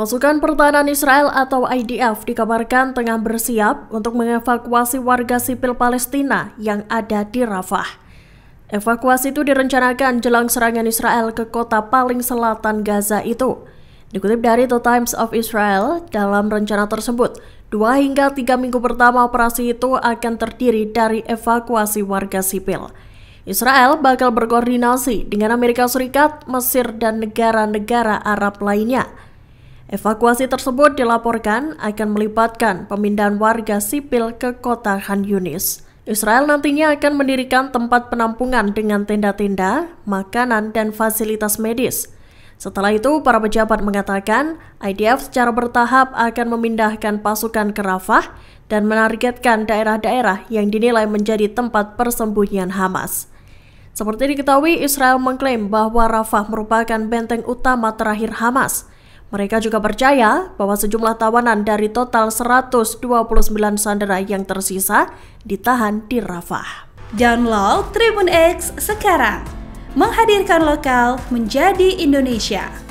Pasukan Pertahanan Israel atau IDF dikabarkan tengah bersiap untuk mengevakuasi warga sipil Palestina yang ada di Rafah. Evakuasi itu direncanakan jelang serangan Israel ke kota paling selatan Gaza itu. Dikutip dari The Times of Israel, dalam rencana tersebut, dua hingga tiga minggu pertama operasi itu akan terdiri dari evakuasi warga sipil. Israel bakal berkoordinasi dengan Amerika Serikat, Mesir, dan negara-negara Arab lainnya – Evakuasi tersebut dilaporkan akan melibatkan pemindahan warga sipil ke kota Han Yunis. Israel nantinya akan mendirikan tempat penampungan dengan tenda-tenda, makanan, dan fasilitas medis. Setelah itu, para pejabat mengatakan IDF secara bertahap akan memindahkan pasukan ke Rafah dan menargetkan daerah-daerah yang dinilai menjadi tempat persembunyian Hamas. Seperti diketahui, Israel mengklaim bahwa Rafah merupakan benteng utama terakhir Hamas – mereka juga percaya bahwa sejumlah tawanan dari total 129 sandera yang tersisa ditahan di Rafah. Download Tribun X sekarang, menghadirkan lokal menjadi Indonesia.